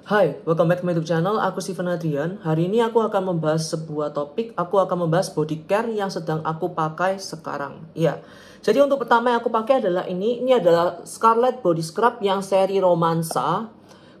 Hai, welcome back to my YouTube channel. Aku Steven Adrian. Hari ini aku akan membahas sebuah topik. Aku akan membahas body care yang sedang aku pakai sekarang. Iya. Jadi untuk pertama yang aku pakai adalah ini. Ini adalah Scarlett Body Scrub yang seri Romansa.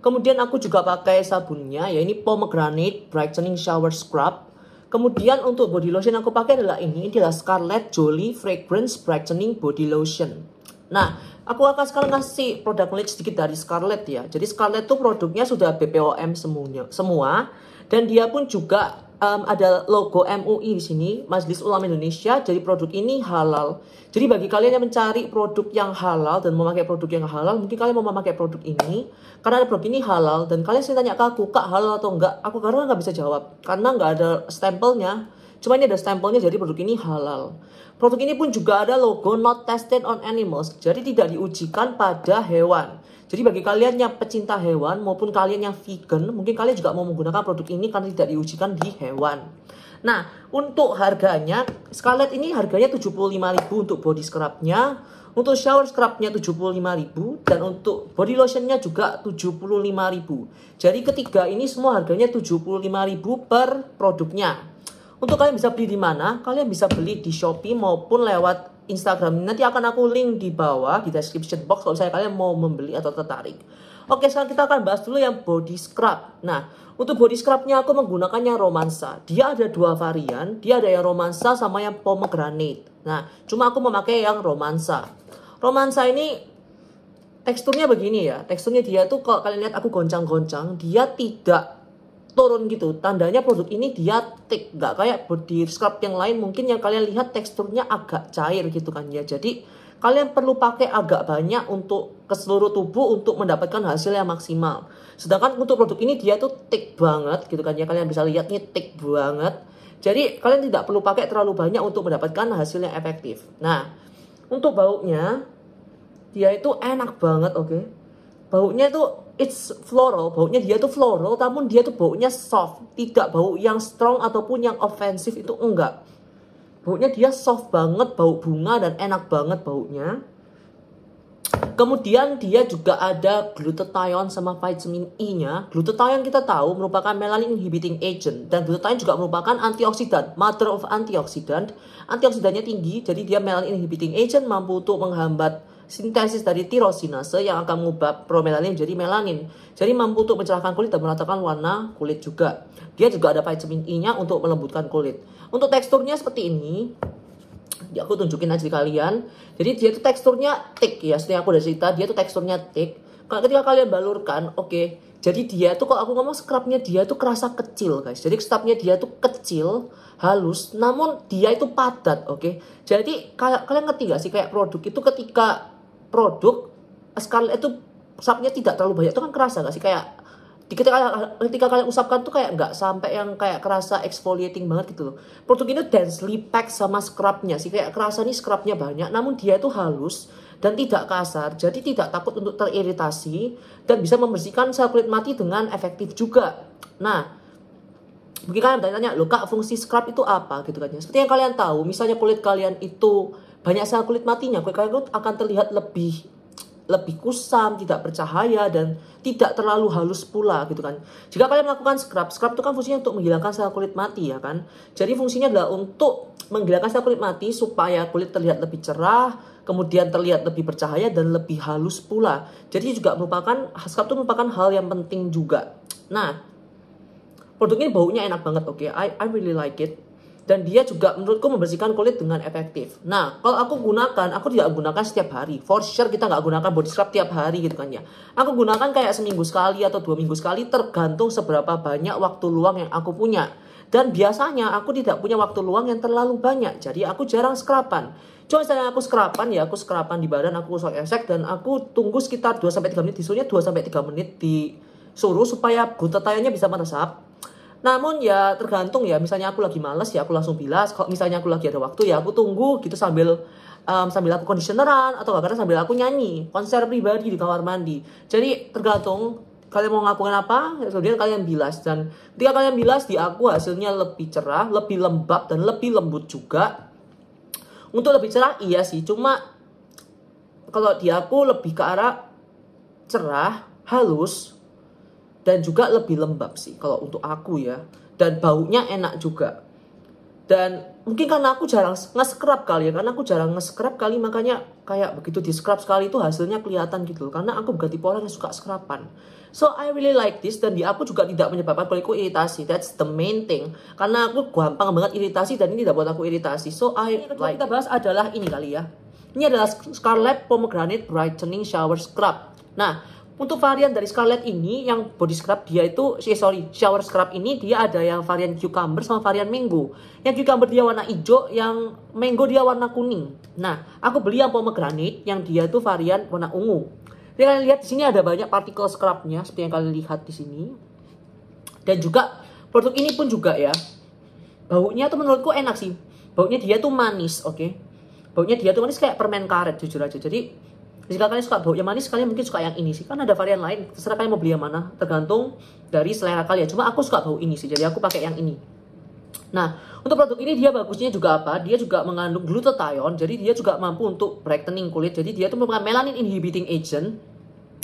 Kemudian aku juga pakai sabunnya, ya ini Pomegranate Brightening Shower Scrub. Kemudian untuk body lotion yang aku pakai adalah ini. Ini adalah Scarlett Jolly Fragrance Brightening Body Lotion. Nah, Aku akan sekarang ngasih produk knowledge sedikit dari Scarlett ya. Jadi Scarlett tuh produknya sudah BPOM semuanya, semua dan dia pun juga um, ada logo MUI di sini, Majelis Ulama Indonesia. Jadi produk ini halal. Jadi bagi kalian yang mencari produk yang halal dan memakai produk yang halal, mungkin kalian mau memakai produk ini karena ada produk ini halal dan kalian sering tanya ke aku, kak halal atau enggak? Aku karena nggak bisa jawab karena nggak ada stempelnya. Cuma ini ada stempelnya jadi produk ini halal. Produk ini pun juga ada logo not tested on animals. Jadi tidak diujikan pada hewan. Jadi bagi kalian yang pecinta hewan maupun kalian yang vegan, mungkin kalian juga mau menggunakan produk ini karena tidak diujikan di hewan. Nah, untuk harganya, Scarlett ini harganya 75.000 untuk body scrubnya, untuk shower scrubnya 75.000 dan untuk body lotionnya juga 75.000. Jadi ketiga ini semua harganya 75.000 per produknya. Untuk kalian bisa beli di mana? Kalian bisa beli di Shopee maupun lewat Instagram. Nanti akan aku link di bawah di description box kalau saya kalian mau membeli atau tertarik. Oke, sekarang kita akan bahas dulu yang body scrub. Nah, untuk body scrubnya aku menggunakannya romansa. Dia ada dua varian. Dia ada yang romansa sama yang pomegranate. Nah, cuma aku memakai yang romansa. Romansa ini teksturnya begini ya. Teksturnya dia tuh kalau kalian lihat aku goncang-goncang, dia tidak turun gitu tandanya produk ini dia thick nggak kayak body scrub yang lain mungkin yang kalian lihat teksturnya agak cair gitu kan ya jadi kalian perlu pakai agak banyak untuk ke seluruh tubuh untuk mendapatkan hasil yang maksimal sedangkan untuk produk ini dia tuh thick banget gitu kan ya kalian bisa lihat nih thick banget jadi kalian tidak perlu pakai terlalu banyak untuk mendapatkan hasil yang efektif nah untuk baunya dia itu enak banget oke okay? baunya itu it's floral, baunya dia tuh floral, namun dia tuh baunya soft, tidak bau yang strong ataupun yang offensive itu enggak. Baunya dia soft banget, bau bunga dan enak banget baunya. Kemudian dia juga ada glutathione sama vitamin E-nya. Glutathione kita tahu merupakan melanin inhibiting agent dan glutathione juga merupakan antioksidan, mother of antioxidant. Antioksidannya tinggi, jadi dia melanin inhibiting agent mampu untuk menghambat sintesis dari tirosinase yang akan mengubah promelanin jadi melanin. Jadi mampu untuk mencerahkan kulit dan meratakan warna kulit juga. Dia juga ada vitamin e nya untuk melembutkan kulit. Untuk teksturnya seperti ini. Ya, aku tunjukin aja di kalian. Jadi dia itu teksturnya thick ya. Seperti aku udah cerita, dia itu teksturnya thick. Kalau ketika kalian balurkan, oke. Okay, jadi dia tuh kalau aku ngomong scrubnya dia tuh kerasa kecil guys. Jadi scrubnya dia tuh kecil, halus, namun dia itu padat, oke. Okay? Jadi kalian ngerti gak sih kayak produk itu ketika produk sekali itu usapnya tidak terlalu banyak itu kan kerasa gak sih kayak ketika kalian, ketika kalian usapkan tuh kayak nggak sampai yang kayak kerasa exfoliating banget gitu loh. Produk ini densely packed sama scrubnya sih kayak kerasa nih scrubnya banyak, namun dia itu halus dan tidak kasar, jadi tidak takut untuk teriritasi dan bisa membersihkan sel kulit mati dengan efektif juga. Nah, mungkin kalian tanya tanya loh kak fungsi scrub itu apa gitu kan ya. Seperti yang kalian tahu, misalnya kulit kalian itu banyak sel kulit matinya, kulit kalian akan terlihat lebih lebih kusam, tidak bercahaya dan tidak terlalu halus pula gitu kan. Jika kalian melakukan scrub, scrub itu kan fungsinya untuk menghilangkan sel kulit mati ya kan. Jadi fungsinya adalah untuk menghilangkan sel kulit mati supaya kulit terlihat lebih cerah, kemudian terlihat lebih bercahaya dan lebih halus pula. Jadi juga merupakan scrub itu merupakan hal yang penting juga. Nah, produk ini baunya enak banget oke. Okay? I I really like it dan dia juga menurutku membersihkan kulit dengan efektif. Nah, kalau aku gunakan, aku tidak gunakan setiap hari. For sure kita nggak gunakan body scrub tiap hari gitu kan ya. Aku gunakan kayak seminggu sekali atau dua minggu sekali tergantung seberapa banyak waktu luang yang aku punya. Dan biasanya aku tidak punya waktu luang yang terlalu banyak, jadi aku jarang scrapan. Coba misalnya aku scrapan ya, aku scrapan di badan, aku usap esek dan aku tunggu sekitar 2-3 menit, disuruhnya 2-3 menit disuruh supaya tayanya bisa meresap namun ya tergantung ya, misalnya aku lagi males ya aku langsung bilas. Kalau misalnya aku lagi ada waktu ya aku tunggu gitu sambil um, sambil aku conditioneran atau gak karena sambil aku nyanyi konser pribadi di kamar mandi. Jadi tergantung kalian mau ngapain apa, kemudian ya kalian bilas dan ketika kalian bilas di aku hasilnya lebih cerah, lebih lembab dan lebih lembut juga. Untuk lebih cerah iya sih, cuma kalau di aku lebih ke arah cerah, halus, dan juga lebih lembab sih kalau untuk aku ya dan baunya enak juga dan mungkin karena aku jarang nge-scrub kali ya karena aku jarang nge-scrub kali makanya kayak begitu di scrub sekali itu hasilnya kelihatan gitu karena aku bukan tipe orang yang suka scrapan so I really like this dan di aku juga tidak menyebabkan kulitku iritasi that's the main thing karena aku gampang banget iritasi dan ini tidak buat aku iritasi so I ini like kita bahas adalah ini kali ya ini adalah Scarlett Pomegranate Brightening Shower Scrub nah untuk varian dari scarlet ini yang body scrub dia itu, eh, sorry, shower scrub ini dia ada yang varian cucumber sama varian mango. Yang cucumber dia warna hijau, yang mango dia warna kuning. Nah, aku beli yang pomegranate yang dia itu varian warna ungu. Jadi kalian lihat di sini ada banyak partikel scrubnya seperti yang kalian lihat di sini. Dan juga produk ini pun juga ya. Baunya tuh menurutku enak sih. Baunya dia tuh manis, oke. Okay? Baunya dia tuh manis kayak permen karet jujur aja. Jadi jika kalian suka bau yang manis kalian mungkin suka yang ini sih kan ada varian lain terserah kalian mau beli yang mana tergantung dari selera kalian cuma aku suka bau ini sih jadi aku pakai yang ini nah untuk produk ini dia bagusnya juga apa dia juga mengandung glutathione jadi dia juga mampu untuk brightening kulit jadi dia tuh merupakan melanin inhibiting agent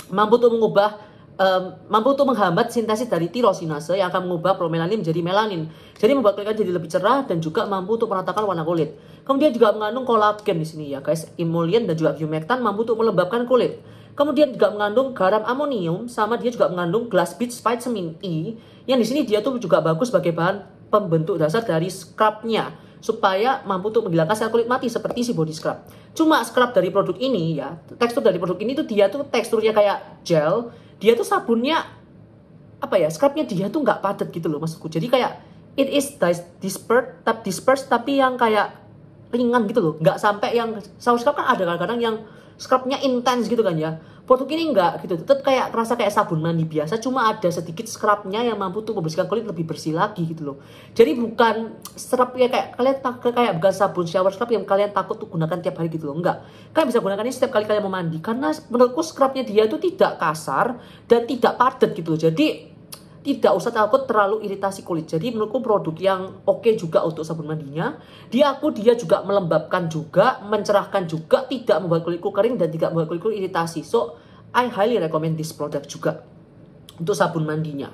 mampu untuk mengubah um, mampu untuk menghambat sintesis dari tirosinase yang akan mengubah promelanin menjadi melanin. Jadi membuat kulit jadi lebih cerah dan juga mampu untuk meratakan warna kulit. Kemudian juga mengandung kolagen di sini ya guys, emolien dan juga humectan mampu untuk melembabkan kulit. Kemudian juga mengandung garam amonium, sama dia juga mengandung glass beads vitamin E, yang di sini dia tuh juga bagus sebagai bahan pembentuk dasar dari scrubnya supaya mampu untuk menghilangkan sel kulit mati seperti si body scrub. Cuma scrub dari produk ini ya, tekstur dari produk ini tuh dia tuh teksturnya kayak gel, dia tuh sabunnya apa ya scrubnya dia tuh nggak padat gitu loh maksudku jadi kayak it is dispersed tapi dispersed tapi yang kayak ringan gitu loh nggak sampai yang saus scrub kan ada kadang-kadang yang scrubnya intens gitu kan ya produk ini enggak gitu tetap kayak rasa kayak sabun mandi biasa cuma ada sedikit scrubnya yang mampu tuh membersihkan kulit lebih bersih lagi gitu loh jadi bukan scrub ya kayak kalian tak kayak bukan sabun shower scrub yang kalian takut tuh gunakan tiap hari gitu loh enggak kalian bisa gunakan ini setiap kali kalian mau mandi karena menurutku scrubnya dia itu tidak kasar dan tidak padat gitu loh jadi tidak usah takut terlalu iritasi kulit. Jadi menurutku produk yang oke okay juga untuk sabun mandinya. Dia aku dia juga melembabkan juga, mencerahkan juga, tidak membuat kulitku kering dan tidak membuat kulitku iritasi. So, I highly recommend this product juga untuk sabun mandinya.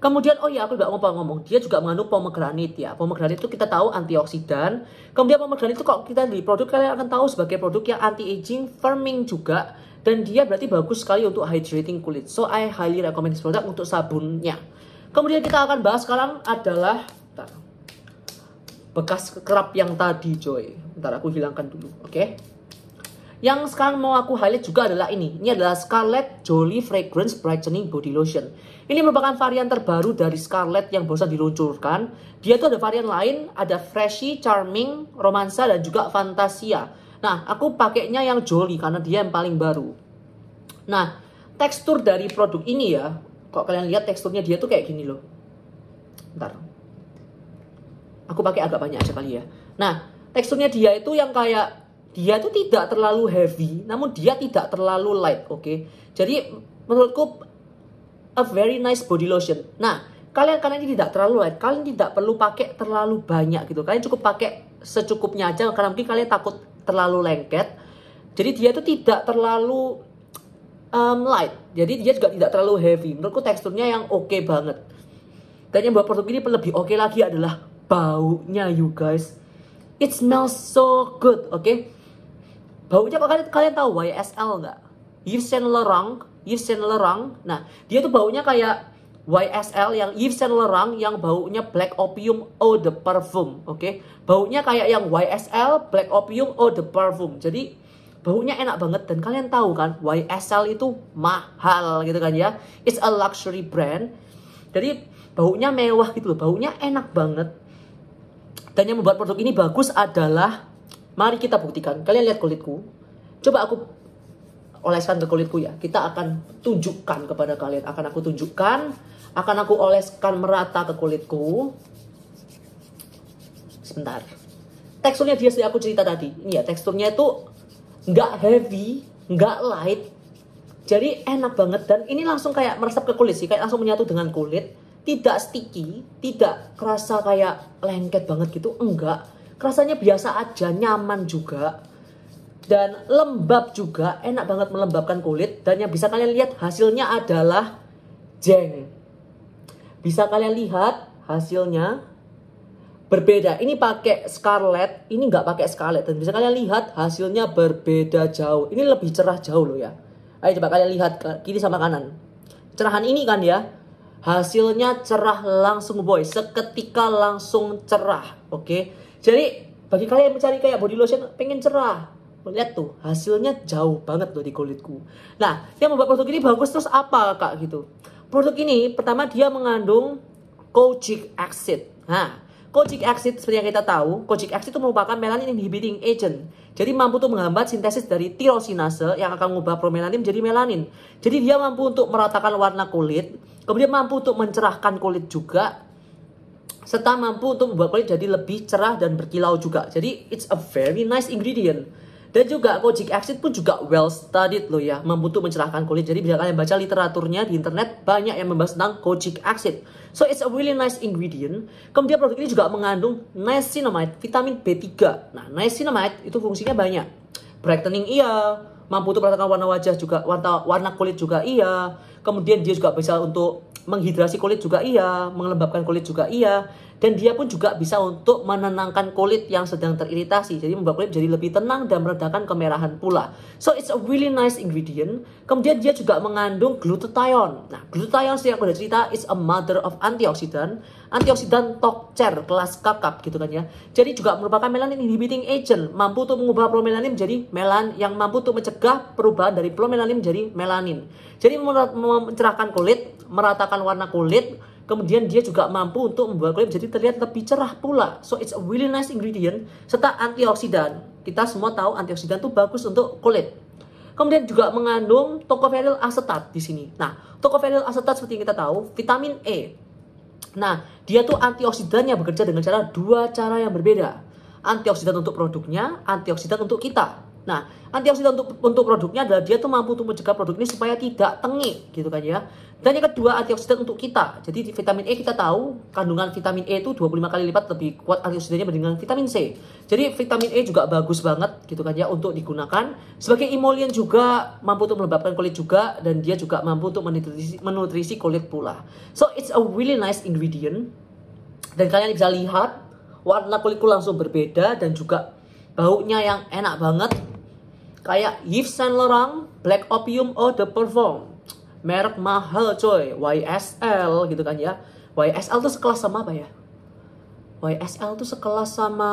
Kemudian oh ya aku juga mau ngomong dia juga mengandung pomegranate ya. Pomegranate itu kita tahu antioksidan. Kemudian pomegranate itu kalau kita di produk kalian akan tahu sebagai produk yang anti aging, firming juga dan dia berarti bagus sekali untuk hydrating kulit. So I highly recommend this product untuk sabunnya. Kemudian kita akan bahas sekarang adalah bentar, bekas kerap yang tadi Joy. Ntar aku hilangkan dulu, oke? Okay? Yang sekarang mau aku highlight juga adalah ini. Ini adalah Scarlett Jolly Fragrance Brightening Body Lotion. Ini merupakan varian terbaru dari Scarlett yang barusan diluncurkan. Dia tuh ada varian lain, ada Freshy, Charming, Romansa, dan juga Fantasia. Nah, aku pakainya yang Jolly karena dia yang paling baru. Nah, tekstur dari produk ini ya, kok kalian lihat teksturnya dia tuh kayak gini loh. Bentar. Aku pakai agak banyak aja kali ya. Nah, teksturnya dia itu yang kayak dia itu tidak terlalu heavy, namun dia tidak terlalu light, oke? Okay? Jadi menurutku a very nice body lotion. Nah, kalian kalian ini tidak terlalu light, kalian tidak perlu pakai terlalu banyak gitu. Kalian cukup pakai secukupnya aja karena mungkin kalian takut terlalu lengket. Jadi dia tuh tidak terlalu um, light. Jadi dia juga tidak terlalu heavy. Menurutku teksturnya yang oke okay banget. Dan yang buat produk ini lebih oke okay lagi adalah baunya you guys. It smells so good, oke? Okay? Baunya kalian kalian tahu YSL nggak? Yves Saint Laurent, Yves Saint Laurent. Nah, dia tuh baunya kayak YSL yang Yves Saint Laurent yang baunya Black Opium Eau de Parfum, oke? Okay? Baunya kayak yang YSL Black Opium Eau de Parfum. Jadi baunya enak banget dan kalian tahu kan YSL itu mahal gitu kan ya. It's a luxury brand. Jadi baunya mewah gitu loh, baunya enak banget. Dan yang membuat produk ini bagus adalah mari kita buktikan. Kalian lihat kulitku. Coba aku oleskan ke kulitku ya. Kita akan tunjukkan kepada kalian. Akan aku tunjukkan. Akan aku oleskan merata ke kulitku. Sebentar. Teksturnya dia sudah aku cerita tadi. Ini ya teksturnya itu nggak heavy, nggak light. Jadi enak banget dan ini langsung kayak meresap ke kulit sih, kayak langsung menyatu dengan kulit. Tidak sticky, tidak kerasa kayak lengket banget gitu, enggak. Rasanya biasa aja, nyaman juga dan lembab juga enak banget melembabkan kulit dan yang bisa kalian lihat hasilnya adalah jeng bisa kalian lihat hasilnya berbeda ini pakai scarlet ini nggak pakai scarlet dan bisa kalian lihat hasilnya berbeda jauh ini lebih cerah jauh loh ya ayo coba kalian lihat kiri sama kanan cerahan ini kan ya hasilnya cerah langsung boy seketika langsung cerah oke okay? jadi bagi kalian yang mencari kayak body lotion pengen cerah lihat tuh hasilnya jauh banget tuh di kulitku. Nah, yang membuat produk ini bagus terus apa kak gitu? Produk ini pertama dia mengandung kojic acid. Nah, kojic acid seperti yang kita tahu, kojic acid itu merupakan melanin inhibiting agent. Jadi mampu untuk menghambat sintesis dari tirosinase yang akan mengubah promelanin menjadi melanin. Jadi dia mampu untuk meratakan warna kulit, kemudian mampu untuk mencerahkan kulit juga, serta mampu untuk membuat kulit jadi lebih cerah dan berkilau juga. Jadi it's a very nice ingredient dan juga Kojic acid pun juga well studied loh ya, membantu mencerahkan kulit. Jadi bila kalian baca literaturnya di internet banyak yang membahas tentang Kojic acid. So it's a really nice ingredient. Kemudian produk ini juga mengandung niacinamide, vitamin B3. Nah, niacinamide itu fungsinya banyak. Brightening iya, mampu untuk meratakan warna wajah juga, warna, warna kulit juga iya. Kemudian dia juga bisa untuk menghidrasi kulit juga iya, mengelembabkan kulit juga iya, dan dia pun juga bisa untuk menenangkan kulit yang sedang teriritasi. Jadi membuat kulit jadi lebih tenang dan meredakan kemerahan pula. So it's a really nice ingredient. Kemudian dia juga mengandung glutathione. Nah, glutathione yang aku udah cerita is a mother of antioxidant, Antioksidan tokcer kelas kakap gitu kan ya. Jadi juga merupakan melanin inhibiting agent, mampu untuk mengubah promelanin menjadi melan yang mampu untuk mencegah perubahan dari promelanin menjadi melanin. Jadi mencerahkan kulit, meratakan warna kulit, kemudian dia juga mampu untuk membuat kulit jadi terlihat lebih cerah pula. So it's a really nice ingredient serta antioksidan. Kita semua tahu antioksidan itu bagus untuk kulit. Kemudian juga mengandung tocopheryl acetat di sini. Nah, tocopheryl acetat seperti yang kita tahu, vitamin E. Nah, dia tuh antioksidannya bekerja dengan cara dua cara yang berbeda. Antioksidan untuk produknya, antioksidan untuk kita. Nah, antioksidan untuk, untuk produknya adalah dia tuh mampu untuk mencegah produk ini supaya tidak tengik gitu kan ya. Dan yang kedua antioksidan untuk kita. Jadi vitamin E kita tahu kandungan vitamin E itu 25 kali lipat lebih kuat antioksidannya dengan vitamin C. Jadi vitamin E juga bagus banget gitu kan ya untuk digunakan sebagai emolien juga, mampu untuk melembabkan kulit juga dan dia juga mampu untuk menutrisi, menutrisi kulit pula. So it's a really nice ingredient. Dan kalian bisa lihat warna kulitku langsung berbeda dan juga baunya yang enak banget Kayak Yves Saint Laurent, Black Opium, oh The Parfum, merk mahal coy, YSL gitu kan ya. YSL tuh sekelas sama apa ya? YSL tuh sekelas sama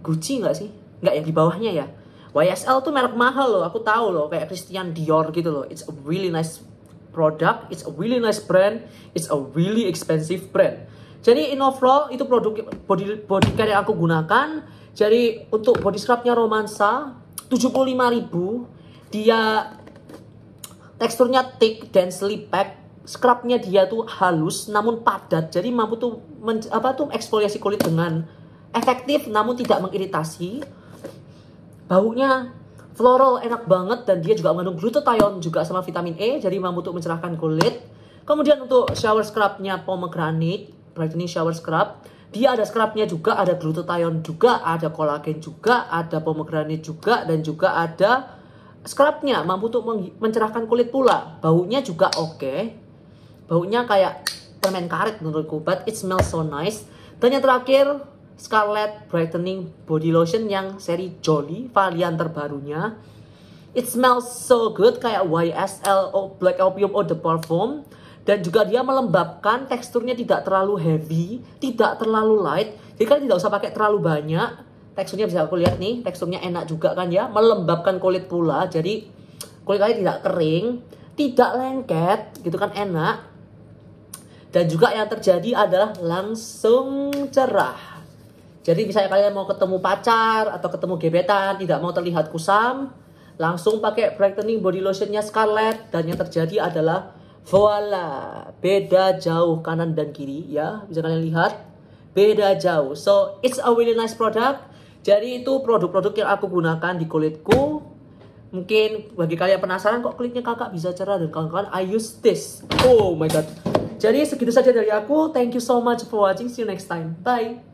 Gucci nggak sih? Nggak yang di bawahnya ya. YSL tuh merek mahal loh, aku tahu loh, kayak Christian Dior gitu loh. It's a really nice product, it's a really nice brand, it's a really expensive brand. Jadi in overall itu produk body body care yang aku gunakan. Jadi untuk body scrubnya romansa, 75.000 dia teksturnya thick dan slipback scrubnya dia tuh halus namun padat jadi mampu tuh men, apa tuh eksfoliasi kulit dengan efektif namun tidak mengiritasi baunya floral enak banget dan dia juga mengandung glutathione juga sama vitamin E jadi mampu untuk mencerahkan kulit kemudian untuk shower scrubnya pomegranate brightening shower scrub dia ada scrubnya juga, ada glutathione juga, ada kolagen juga, ada pomegranate juga, dan juga ada scrubnya mampu untuk mencerahkan kulit pula. Baunya juga oke. Okay. Baunya kayak permen karet menurutku, but it smells so nice. Dan yang terakhir, Scarlett Brightening Body Lotion yang seri Jolly, varian terbarunya. It smells so good, kayak YSL Black Opium Eau de Parfum dan juga dia melembabkan teksturnya tidak terlalu heavy tidak terlalu light jadi kalian tidak usah pakai terlalu banyak teksturnya bisa aku lihat nih teksturnya enak juga kan ya melembabkan kulit pula jadi kulit kalian tidak kering tidak lengket gitu kan enak dan juga yang terjadi adalah langsung cerah jadi misalnya kalian mau ketemu pacar atau ketemu gebetan tidak mau terlihat kusam langsung pakai brightening body lotionnya Scarlett dan yang terjadi adalah Voila, beda jauh kanan dan kiri ya, bisa kalian lihat. Beda jauh. So, it's a really nice product. Jadi itu produk-produk yang aku gunakan di kulitku. Mungkin bagi kalian penasaran kok kulitnya kakak bisa cerah dan kawan-kawan, I use this. Oh my god. Jadi segitu saja dari aku. Thank you so much for watching. See you next time. Bye.